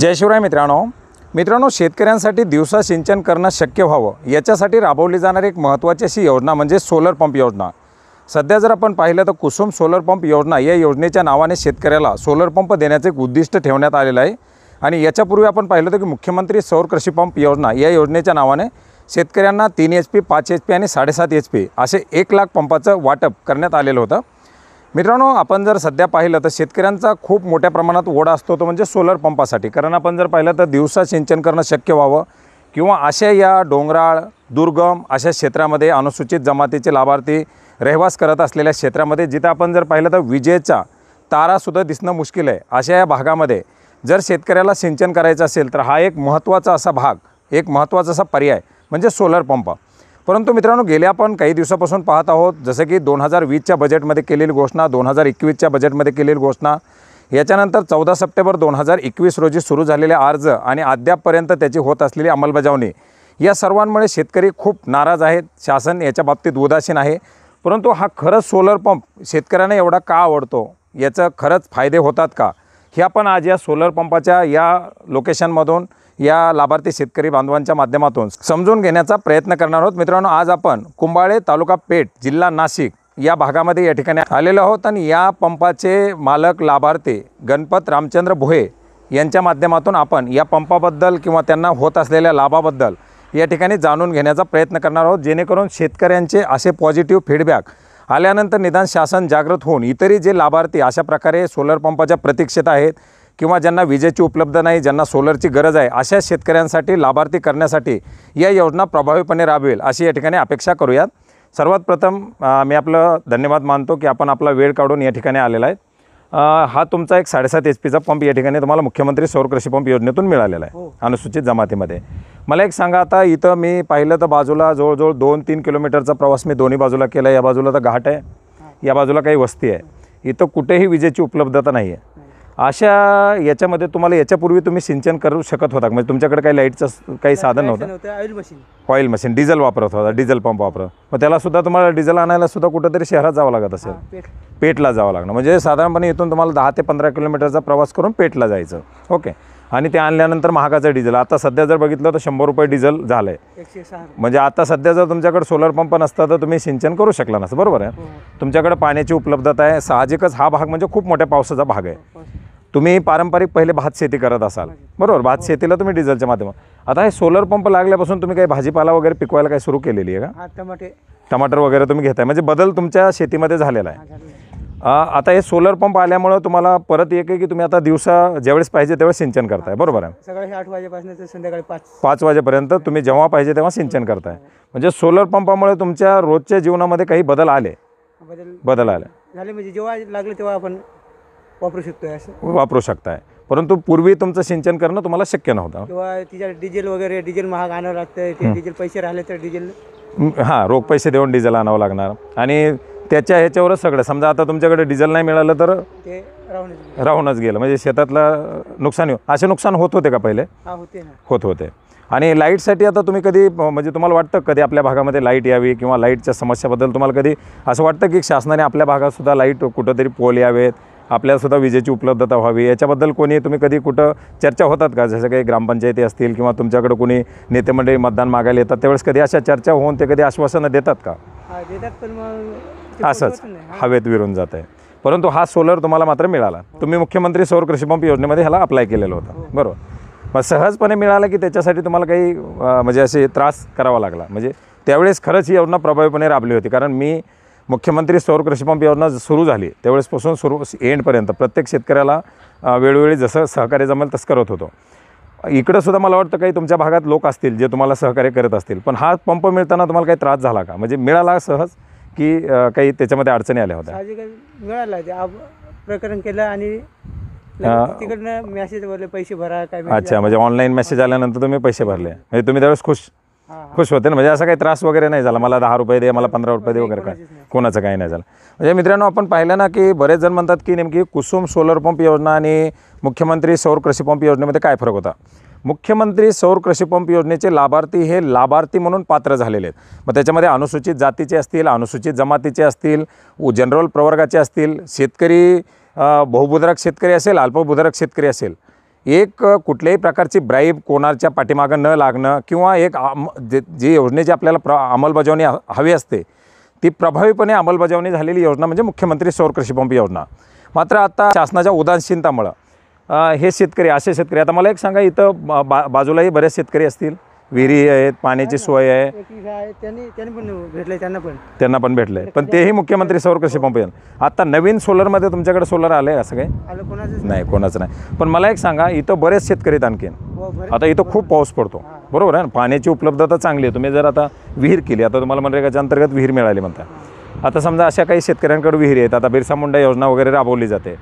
जय शिवराय मित्रांनो मित्रांनो शेतकऱ्यांसाठी दिवसा सिंचन करणं शक्य व्हावं याच्यासाठी राबवली जाणारी एक महत्त्वाची अशी योजना म्हणजे सोलर पंप योजना सध्या जर आपण पाहिलं तर कुसुम सोलर पंप योजना या योजनेच्या नावाने शेतकऱ्याला सोलर पंप देण्याचं एक उद्दिष्ट ठेवण्यात आलेलं आहे आणि याच्यापूर्वी आपण पाहिलं होतं की मुख्यमंत्री सौर कृषी पंप योजना या योजनेच्या नावाने शेतकऱ्यांना तीन एच पी पाच एच पी आणि साडेसात एच पी असे एक लाख पंपाचं वाटप करण्यात आलेलं होतं मित्रांनो आपण जर सध्या पाहिलं तर शेतकऱ्यांचा खूप मोठ्या प्रमाणात ओढा असतो तो म्हणजे सोलर पंपासाठी कारण आपण जर पाहिलं तर दिवसा सिंचन करणं शक्य व्हावं किंवा अशा या डोंगराळ दुर्गम अशा क्षेत्रामध्ये अनुसूचित जमातीचे लाभार्थी रहिवास करत असलेल्या क्षेत्रामध्ये जिथं आपण जर पाहिलं तर विजेचा तारासुद्धा दिसणं मुश्किल आहे अशा या भागामध्ये जर शेतकऱ्याला सिंचन करायचं असेल तर हा एक महत्त्वाचा असा भाग एक महत्त्वाचा असा पर्याय म्हणजे सोलर पंप परंतु मित्रांनो गेल्या आपण काही दिवसापासून पाहत आहोत जसं की दोन हजार वीसच्या बजेटमध्ये केलेली घोषणा दोन हजार एकवीसच्या बजेटमध्ये केलेली घोषणा याच्यानंतर चौदा सप्टेंबर दोन हजार एकवीस रोजी सुरू झालेले अर्ज आणि अद्यापपर्यंत त्याची होत असलेली अंमलबजावणी या सर्वांमुळे शेतकरी खूप नाराज आहेत शासन याच्या बाबतीत उदासीन आहे परंतु हा खरंच सोलर पंप शेतकऱ्यांना एवढा का आवडतो याचं खरंच फायदे होतात का ह्या पण आज या सोलर पंपाच्या या लोकेशनमधून या लाभार्थी शेतकरी बांधवांच्या माध्यमातून समजून घेण्याचा प्रयत्न करणार आहोत मित्रांनो आज आपण कुंभाळे तालुका पेठ जिल्हा नाशिक या भागामध्ये या ठिकाणी आलेलो आहोत आणि या पंपाचे मालक लाभार्थी गणपत रामचंद्र भोये यांच्या माध्यमातून आपण या पंपाबद्दल किंवा त्यांना होत असलेल्या लाभाबद्दल या ठिकाणी जाणून घेण्याचा प्रयत्न करणार आहोत जेणेकरून शेतकऱ्यांचे असे पॉझिटिव्ह फीडबॅक आल्यानंतर निदान शासन जागृत होऊन इतरही जे लाभार्थी अशा प्रकारे सोलर पंपाच्या प्रतीक्षेत आहेत किंवा ज्यांना विजेची उपलब्ध नाही ज्यांना सोलरची गरज आहे अशा शेतकऱ्यांसाठी लाभार्थी करण्यासाठी या योजना प्रभावीपणे राबवेल अशी या ठिकाणी अपेक्षा करूयात सर्वात प्रथम मी आपलं धन्यवाद मानतो की आपण आपला वेळ काढून या ठिकाणी आलेला आहे हा तुमचा एक साडेसात एच पीचा पंप या ठिकाणी तुम्हाला मुख्यमंत्री सौर कृषी पंप योजनेतून मिळालेला आहे हो. अनुसूचित जमातीमध्ये मला एक सांगा आता इथं मी पाहिलं तर बाजूला जवळजवळ दोन तीन किलोमीटरचा प्रवास मी दोन्ही बाजूला केला या बाजूला तर घाट आहे या बाजूला काही वस्ती आहे इथं कुठेही विजेची उपलब्धता नाही आहे अशा याच्यामध्ये तुम्हाला याच्यापूर्वी तुम्ही सिंचन करू शकत होता म्हणजे तुमच्याकडे काही लाईटचं काही साधन नव्हतं oil machine oil machine diesel वापरत होता डिझेल पंप वापरत मग त्याला सुद्धा तुम्हाला डिझेल आणायला सुद्धा कुठंतरी शहरात जावं लागत असेल पेटला जावं लागणं म्हणजे साधारणपणे इथून तुम्हाला दहा ते पंधरा किलोमीटरचा प्रवास करून पेटला जायचं ओके आणि ते आणल्यानंतर महागाचं डिझेल आता सध्या जर बघितलं तर शंभर रुपये डिझेल झालं आहे म्हणजे आता सध्या जर तुमच्याकडे सोलर पंप नसता तर तुम्ही सिंचन करू शकला नसतं बरोबर आहे हो. तुमच्याकडे पाण्याची उपलब्धता आहे साहजिकच हा भाग म्हणजे खूप मोठ्या पावसाचा भाग आहे हो. तुम्ही पारंपरिक पहिले भात शेती करत असाल बरोबर भात हो. शेतीला तुम्ही डिझेलच्या माध्यमात आता हे सोलर पंप लागल्यापासून तुम्ही काही भाजीपाला वगैरे पिकवायला काही सुरू केलेली आहे का टमाटे टमाटर वगैरे तुम्ही घेताय म्हणजे बदल तुमच्या शेतीमध्ये झालेला आहे आता हे सोलर पंप आल्यामुळं तुम्हाला परत एक आहे की तुम्ही आता दिवसा ज्यावेळेस पाहिजे तेव्हा सिंचन करताय बरोबर आहे सकाळी आठ वाजेपासून ते संध्याकाळी पाच पाच वाजेपर्यंत तुम्ही जेव्हा पाहिजे तेव्हा सिंचन करताय म्हणजे सोलर पंपामुळे तुमच्या रोजच्या जीवनामध्ये काही बदल आले बदल आले झाले म्हणजे जेव्हा लागले तेव्हा आपण वापरू शकतोय असं वापरू शकताय परंतु पूर्वी तुमचं सिंचन करणं तुम्हाला शक्य नव्हतं किंवा तिच्या डिझेल वगैरे डिझेल महाग आणावं लागतंय ते डिझेल पैसे राहिले तर डिझेल हां रोख पैसे देऊन डिझेल आणावं लागणार आणि त्याच्या ह्याच्यावरच सगळं समजा आता तुमच्याकडे डिझेल नाही मिळालं तर ते राहूनच गेलं म्हणजे शेतातला नुकसान असे नुकसान होत होते का पहिले होत होते आणि लाईटसाठी आता तुम्ही कधी म्हणजे तुम्हाला वाटतं कधी आपल्या भागामध्ये लाईट यावी किंवा लाईटच्या समस्याबद्दल तुम्हाला कधी असं वाटतं की शासनाने आपल्या भागातसुद्धा लाईट कुठंतरी पोल यावेत आपल्यालासुद्धा विजेची उपलब्धता व्हावी याच्याबद्दल कोणी तुम्ही कधी कुठं चर्चा होतात का जसं काही ग्रामपंचायती असतील किंवा तुमच्याकडे कोणी नेतेमंडळी मतदान मागायला येतात त्यावेळेस कधी अशा चर्चा होऊन ते कधी आश्वासनं देतात का देतात पण मग असंच हवेत विरून जात आहे परंतु हा सोलर तुम्हाला मात्र मिळाला हो. तुम्ही मुख्यमंत्री सौर कृषीपंप योजनेमध्ये ह्याला अप्लाय केलेलं होतं हो. बरोबर मग सहजपणे मिळालं की त्याच्यासाठी तुम्हाला काही म्हणजे असे त्रास करावा लागला म्हणजे त्यावेळेस खरंच ही योजना प्रभावीपणे राबली होती कारण मी मुख्यमंत्री सौर कृषीपंप योजना सुरू झाली त्यावेळेसपासून सुरू एंडपर्यंत प्रत्येक शेतकऱ्याला वेळोवेळी जसं सहकार्य जमेल तसं करत होतो इकडंसुद्धा सुद्धा मला वाटतं काही तुमच्या भागात लोक असतील जे तुम्हाला सहकार्य करत असतील पण हा पंप मिळताना तुम्हाला काही त्रास झाला का म्हणजे मिळाला सहज की काही त्याच्यामध्ये अडचणी आल्या होत्या प्रकरण केलं आणि तिकडनं मॅसेज पैसे भरा काय अच्छा म्हणजे ऑनलाईन मेसेज आल्यानंतर तुम्ही पैसे भरले म्हणजे तुम्ही त्यावेळेस खुश खुश होते ना म्हणजे असा काही त्रास वगैरे नाही झाला मला दहा रुपये दे मला पंधरा रुपये दे वगैरे काय कोणाचं काही नाही झालं म्हणजे मित्रांनो आपण पाहिलं ना की बरेच जण म्हणतात की नेमकी कुसुम सोलर पंप योजना आणि मुख्यमंत्री सौर कृषी पंप योजनेमध्ये काय फरक होता मुख्यमंत्री सौर कृषीपंप योजनेचे लाभार्थी हे लाभार्थी म्हणून पात्र झालेले आहेत मग त्याच्यामध्ये अनुसूचित जातीचे असतील अनुसूचित जमातीचे असतील जनरल प्रवर्गाचे असतील शेतकरी बहुभुद्रक शेतकरी असेल अल्पभुद्रक शेतकरी असेल एक कुठल्याही प्रकारची ब्राईब कोणाच्या पाठीमागं न लागणं किंवा एक आम जे जी योजनेची आपल्याला प्र अंमलबजावणी हवी असते ती प्रभावीपणे अंमलबजावणी झालेली योजना म्हणजे मुख्यमंत्री सौर कृषीपंप योजना मात्र आता शासनाच्या उदासीनतामुळं हे शेतकरी असे शेतकरी आता मला एक सांगा इथं बा बाजूलाही बरेच शेतकरी असतील विहिरी आहेत पाण्याची सोय आहे त्यांना पण त्यांना पण भेटलंय पण तेही मुख्यमंत्री सौर कसे पंप आता नवीन सोलरमध्ये तुमच्याकडे सोलर आले असं काही नाही कोणाचं नाही पण मला एक सांगा इथं बरेच शेतकरी आहेत आणखीन हो, आता इथं खूप पाऊस पडतो बरोबर आहे ना पाण्याची उपलब्धता चांगली आहे तुम्ही जर आता विहीर केली आता तुम्हाला मनरेगाच्या अंतर्गत विहीर मिळाली म्हणता आता समजा अशा काही शेतकऱ्यांकडे विहीर आहेत आता बिरसा मुंडा योजना वगैरे राबवली जाते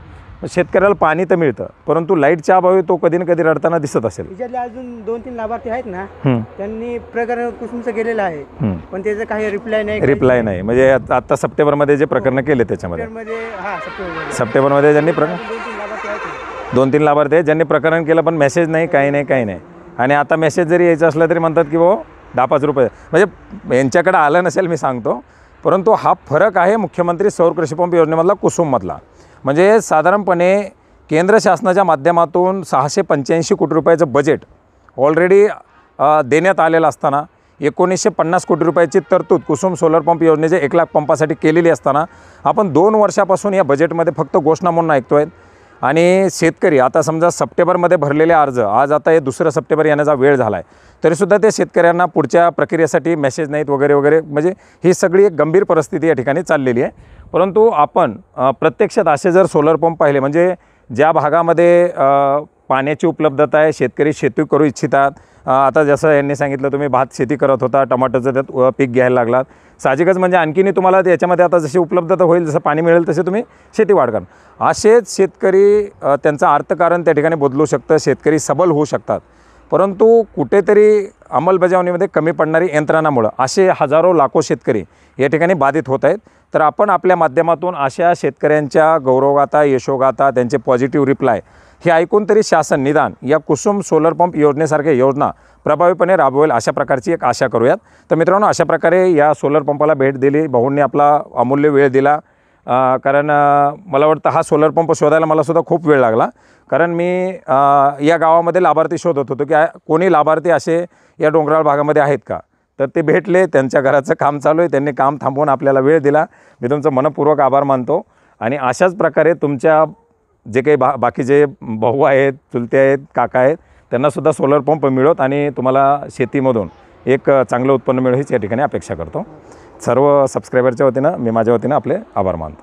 शेतकऱ्याला पाणी तर मिळतं परंतु लाईटच्या अभावी तो कधी ना कधी रडताना दिसत असेल अजून दोन तीन लाभार्थी आहेत ना त्यांनी प्रकरण कुसुमचं गेलेलं आहे पण त्याचं काही रिप्लाय नाही रिप्लाय नाही म्हणजे आता सप्टेंबर सप्टेंबरमध्ये जे प्रकरण हो. केले त्याच्यामध्ये सप्टेंबर सप्टेंबरमध्ये ज्यांनी प्रकरण दोन तीन लाभार्थी आहेत ज्यांनी प्रकरण केलं पण मेसेज नाही काही नाही काही नाही आणि आता मेसेज जरी यायचा असला तरी म्हणतात की भाऊ हो, दहा पाच रुपये म्हणजे यांच्याकडे आलं नसेल मी सांगतो परंतु हा फरक आहे मुख्यमंत्री सौर पंप योजनेमधला कुसुममधला म्हणजे साधारणपणे केंद्र शासनाच्या माध्यमातून सहाशे पंच्याऐंशी कोटी रुपयाचं बजेट ऑलरेडी देण्यात आलेलं असताना एकोणीसशे पन्नास कोटी रुपयाची तरतूद कुसुम सोलर पंप योजनेच्या एक लाख पंपासाठी केलेली असताना आपण दोन वर्षापासून या बजेटमध्ये फक्त घोषणा म्हणून ऐकतो आहे आणि शेतकरी आता समजा सप्टेंबरमध्ये भरलेले अर्ज आज आता हे दुसरं सप्टेंबर येण्याचा वेळ झाला आहे तरीसुद्धा ते शेतकऱ्यांना पुढच्या प्रक्रियेसाठी मेसेज नाहीत वगैरे वगैरे म्हणजे ही सगळी एक गंभीर परिस्थिती या ठिकाणी चाललेली आहे परंतु आपण प्रत्यक्षात असे जर सोलर पंप पाहिले म्हणजे ज्या भागामध्ये पाण्याची उपलब्धता आहे शेतकरी शेती करू इच्छितात आता जसं यांनी सांगितलं तुम्ही भात शेती करत होता टमाटरचं त्यात पीक घ्यायला लागलात साहजिकच म्हणजे आणखीनही तुम्हाला याच्यामध्ये आता जशी उपलब्धता होईल जसं पाणी मिळेल तसे तुम्ही शेती वाढ करा असेच शेतकरी त्यांचं अर्थकारण त्या ठिकाणी बदलू शकतं शेतकरी सबल होऊ शकतात परंतु कुठेतरी अंमलबजावणीमध्ये कमी पडणारी यंत्रणामुळं असे हजारो लाखो शेतकरी या ठिकाणी बाधित होत आहेत तर आपण आपल्या माध्यमातून अशा शेतकऱ्यांच्या गौरवगाथा यशोगाथा त्यांचे पॉझिटिव्ह रिप्लाय हे ऐकून तरी शासन निदान या कुसुम सोलर पंप योजनेसारख्या योजना प्रभावीपणे राबवेल अशा प्रकारची एक आशा करूयात तर मित्रांनो अशा प्रकारे या सोलर पंपाला भेट दिली भाऊंनी आपला अमूल्य वेळ दिला कारण मला वाटतं हा सोलर पंप शोधायला मलासुद्धा खूप वेळ लागला कारण मी या गावामध्ये लाभार्थी शोधत होतो की कोणी लाभार्थी असे या डोंगराळ भागामध्ये आहेत का तर ते भेटले त्यांच्या घराचं काम चालू आहे त्यांनी काम थांबवून आपल्याला वेळ दिला मी तुमचं मनपूर्वक आभार मानतो आणि अशाच प्रकारे तुमच्या जे काही बा बाकीचे भाऊ आहेत चुलते आहेत काका आहेत त्यांनासुद्धा सोलर पंप मिळवत आणि तुम्हाला शेतीमधून एक चांगलं उत्पन्न मिळो हीच या ठिकाणी अपेक्षा करतो सर्व सबस्क्रायबरच्या वतीनं मी माझ्या वतीनं आपले आभार मानतो